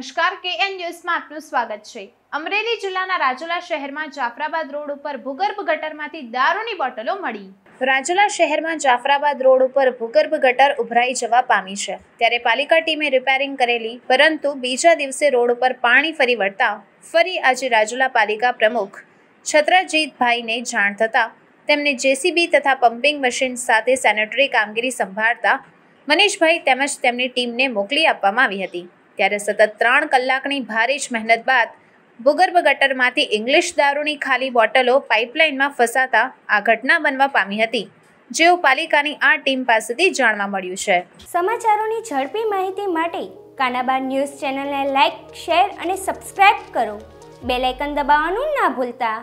નમસ્કાર કે એન ન્યૂઝમાં આપનું સ્વાગત છે અમરેલી જિલ્લાના રાજુલા શહેરમાં જાફરાબાદ રોડ ઉપર ભૂગર્ભ ગટરમાંથી દારૂની બોટલો મળી રાજુલા શહેરમાં જાફરાબાદ રોડ ઉપર ભૂગર્ભ ગટર ઉભરાઈ જવા પામી છે ત્યારે પાલિકા ટીમે રિપેરિંગ કરેલી પરંતુ બીજા દિવસે રોડ ઉપર પાણી ફરી વળતા ફરી આજે રાજુલા પાલિકા પ્રમુખ છત્રજીતભાઈને જાણ થતાં તેમને જેસીબી તથા પમ્પિંગ મશીન સાથે સેનેટરી કામગીરી સંભાળતા મનીષભાઈ તેમજ તેમની ટીમને મોકલી આપવામાં આવી હતી ત્યારે સતત ત્રણ કલાકની ભારે જ મહેનત બાદ ભૂગર્ભ ગટરમાંથી ઇંગ્લિશ દારૂની ખાલી બોટલો પાઇપલાઇનમાં ફસાતા આ ઘટના બનવા પામી હતી જેવું પાલિકાની આ ટીમ પાસેથી જાણવા મળ્યું છે સમાચારોની ઝડપી માહિતી માટે કાનાબાર ન્યૂઝ ચેનલને લાઇક શેર અને સબસ્ક્રાઇબ કરો બેલ આઇકન દબાવવાનું ના ભૂલતા